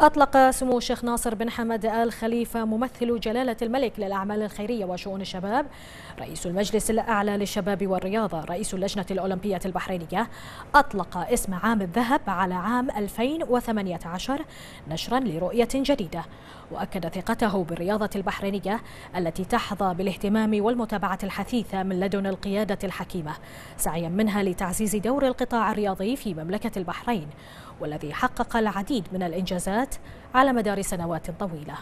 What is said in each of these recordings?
أطلق سمو الشيخ ناصر بن حمد آل خليفة ممثل جلالة الملك للأعمال الخيرية وشؤون الشباب رئيس المجلس الأعلى للشباب والرياضة رئيس اللجنة الأولمبية البحرينية أطلق اسم عام الذهب على عام 2018 نشرا لرؤية جديدة وأكد ثقته بالرياضة البحرينية التي تحظى بالاهتمام والمتابعة الحثيثة من لدن القيادة الحكيمة سعيا منها لتعزيز دور القطاع الرياضي في مملكة البحرين والذي حقق العديد من الإنجازات على مدار سنوات طويلة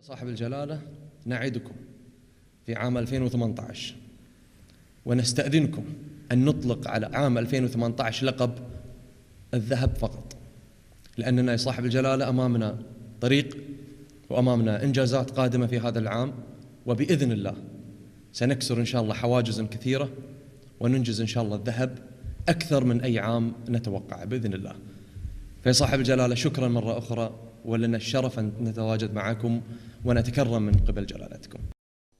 صاحب الجلالة نعدكم في عام 2018 ونستأذنكم أن نطلق على عام 2018 لقب الذهب فقط لأننا يا صاحب الجلالة أمامنا طريق وامامنا انجازات قادمه في هذا العام وباذن الله سنكسر ان شاء الله حواجز كثيره وننجز ان شاء الله الذهب اكثر من اي عام نتوقعه باذن الله. صاحب الجلاله شكرا مره اخرى ولنا الشرف ان نتواجد معكم ونتكرم من قبل جلالتكم.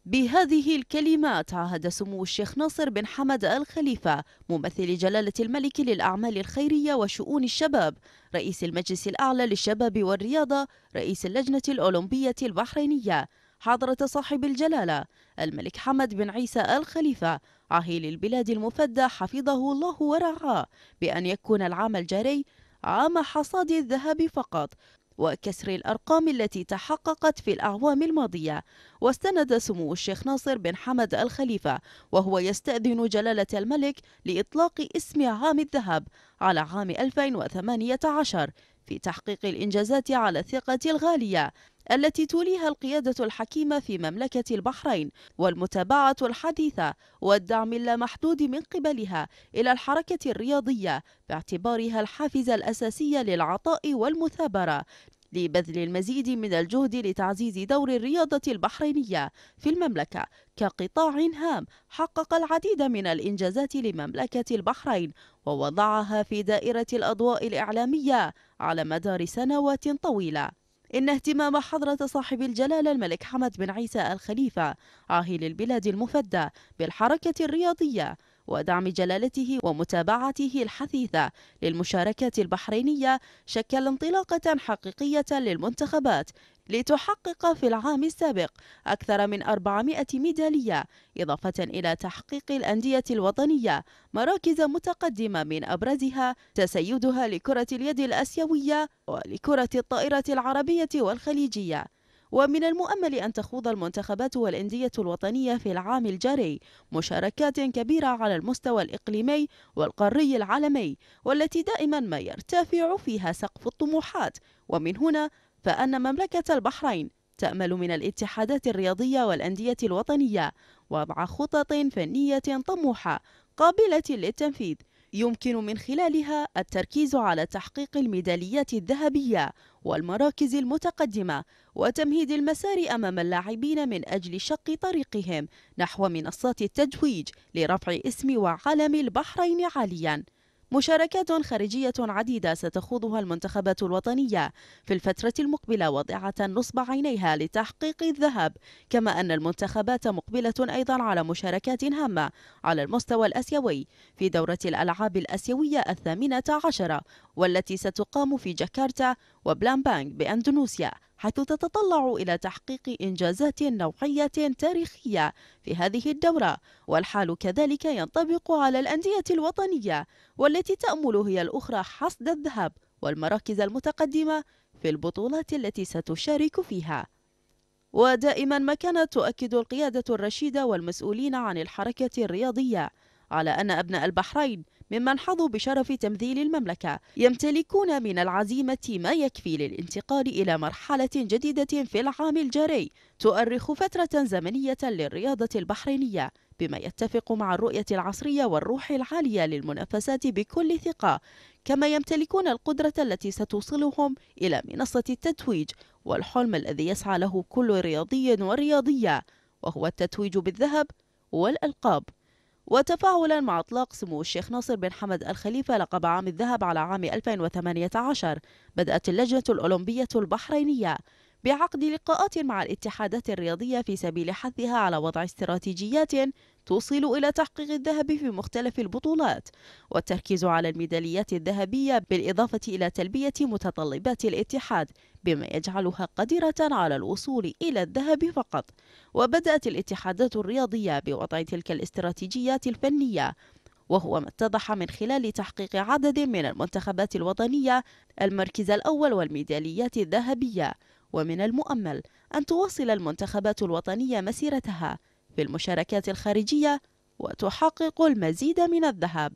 بهذه الكلمات عهد سمو الشيخ ناصر بن حمد الخليفة ممثل جلالة الملك للأعمال الخيرية وشؤون الشباب رئيس المجلس الأعلى للشباب والرياضة رئيس اللجنة الأولمبية البحرينية حضرة صاحب الجلالة الملك حمد بن عيسى الخليفة عهيل البلاد المفدى حفظه الله ورعاه بأن يكون العام الجاري عام حصاد الذهب فقط وكسر الأرقام التي تحققت في الأعوام الماضية واستند سمو الشيخ ناصر بن حمد الخليفة وهو يستأذن جلالة الملك لإطلاق اسم عام الذهب على عام 2018 في تحقيق الإنجازات على الثقة الغالية التي توليها القيادة الحكيمة في مملكة البحرين والمتابعة الحديثة والدعم اللامحدود من قبلها إلى الحركة الرياضية باعتبارها الحافز الأساسي للعطاء والمثابرة لبذل المزيد من الجهد لتعزيز دور الرياضة البحرينية في المملكة كقطاع هام حقق العديد من الإنجازات لمملكة البحرين ووضعها في دائرة الأضواء الإعلامية على مدار سنوات طويلة إن اهتمام حضرة صاحب الجلالة الملك حمد بن عيسى الخليفة عاهل البلاد المفدى بالحركة الرياضية ودعم جلالته ومتابعته الحثيثة للمشاركة البحرينية شكل انطلاقة حقيقية للمنتخبات لتحقق في العام السابق أكثر من 400 ميدالية إضافة إلى تحقيق الأندية الوطنية مراكز متقدمة من أبرزها تسيدها لكرة اليد الأسيوية ولكرة الطائرة العربية والخليجية ومن المؤمل أن تخوض المنتخبات والأندية الوطنية في العام الجاري مشاركات كبيرة على المستوى الإقليمي والقاري العالمي والتي دائما ما يرتفع فيها سقف الطموحات ومن هنا فأن مملكة البحرين تأمل من الاتحادات الرياضية والأندية الوطنية وضع خطط فنية طموحة قابلة للتنفيذ يمكن من خلالها التركيز على تحقيق الميداليات الذهبية والمراكز المتقدمة وتمهيد المسار أمام اللاعبين من أجل شق طريقهم نحو منصات التجويج لرفع اسم وعلم البحرين عالياً مشاركات خارجية عديدة ستخوضها المنتخبات الوطنية في الفترة المقبلة واضعة نصب عينيها لتحقيق الذهب كما أن المنتخبات مقبلة أيضا على مشاركات هامة على المستوى الأسيوي في دورة الألعاب الأسيوية الثامنة عشرة والتي ستقام في جاكرتا وبلامبانغ بأندونوسيا حيث تتطلع إلى تحقيق إنجازات نوعية تاريخية في هذه الدورة والحال كذلك ينطبق على الأندية الوطنية والتي تأمل هي الأخرى حصد الذهب والمراكز المتقدمة في البطولات التي ستشارك فيها ودائما ما كانت تؤكد القيادة الرشيدة والمسؤولين عن الحركة الرياضية على أن أبناء البحرين ممن حظوا بشرف تمثيل المملكة يمتلكون من العزيمة ما يكفي للانتقال إلى مرحلة جديدة في العام الجاري تؤرخ فترة زمنية للرياضة البحرينية بما يتفق مع الرؤية العصرية والروح العالية للمنافسات بكل ثقة كما يمتلكون القدرة التي ستوصلهم إلى منصة التتويج والحلم الذي يسعى له كل رياضي ورياضية وهو التتويج بالذهب والألقاب وتفاعلا مع اطلاق سمو الشيخ ناصر بن حمد الخليفة لقب عام الذهب على عام 2018 بدأت اللجنة الأولمبية البحرينية بعقد لقاءات مع الاتحادات الرياضية في سبيل حثها على وضع استراتيجيات توصل إلى تحقيق الذهب في مختلف البطولات والتركيز على الميداليات الذهبية بالإضافة إلى تلبية متطلبات الاتحاد بما يجعلها قادرة على الوصول إلى الذهب فقط وبدأت الاتحادات الرياضية بوضع تلك الاستراتيجيات الفنية وهو ما اتضح من خلال تحقيق عدد من المنتخبات الوطنية المركز الأول والميداليات الذهبية ومن المؤمل أن تواصل المنتخبات الوطنية مسيرتها في المشاركات الخارجية وتحقق المزيد من الذهب